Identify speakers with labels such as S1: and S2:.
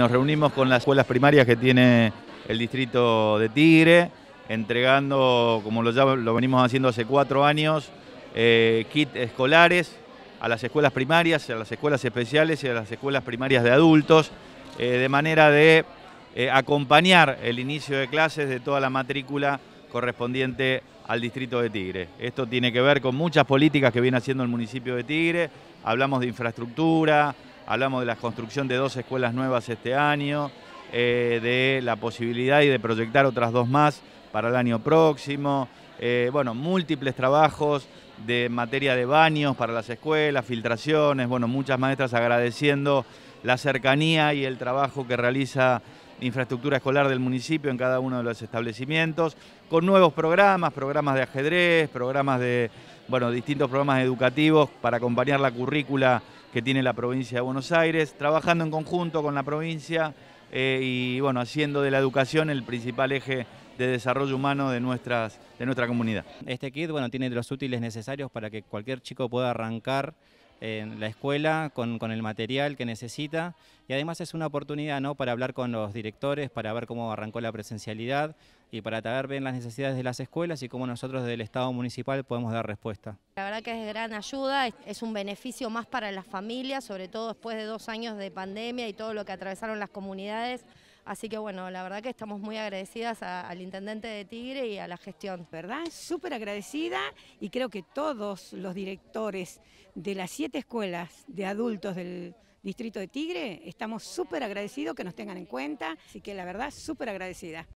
S1: Nos reunimos con las escuelas primarias que tiene el distrito de Tigre, entregando, como lo, ya, lo venimos haciendo hace cuatro años, eh, kits escolares a las escuelas primarias, a las escuelas especiales y a las escuelas primarias de adultos, eh, de manera de eh, acompañar el inicio de clases de toda la matrícula correspondiente al distrito de Tigre. Esto tiene que ver con muchas políticas que viene haciendo el municipio de Tigre, hablamos de infraestructura, Hablamos de la construcción de dos escuelas nuevas este año, eh, de la posibilidad y de proyectar otras dos más para el año próximo. Eh, bueno, múltiples trabajos de materia de baños para las escuelas, filtraciones, bueno, muchas maestras agradeciendo la cercanía y el trabajo que realiza infraestructura escolar del municipio en cada uno de los establecimientos, con nuevos programas, programas de ajedrez, programas de bueno, distintos programas educativos para acompañar la currícula que tiene la provincia de Buenos Aires, trabajando en conjunto con la provincia eh, y bueno, haciendo de la educación el principal eje de desarrollo humano de,
S2: nuestras, de nuestra comunidad. Este kit bueno, tiene los útiles necesarios para que cualquier chico pueda arrancar en la escuela con, el material que necesita y además es una oportunidad ¿no? para hablar con los directores, para ver cómo arrancó la presencialidad y para saber bien las necesidades de las escuelas y cómo nosotros del Estado municipal podemos dar respuesta.
S3: La verdad que es gran ayuda, es un beneficio más para las familias, sobre todo después de dos años de pandemia y todo lo que atravesaron las comunidades. Así que bueno, la verdad que estamos muy agradecidas al intendente de Tigre y a la gestión. ¿Verdad? Súper agradecida y creo que todos los directores de las siete escuelas de adultos del distrito de Tigre estamos súper agradecidos que nos tengan en cuenta. Así que la verdad, súper agradecida.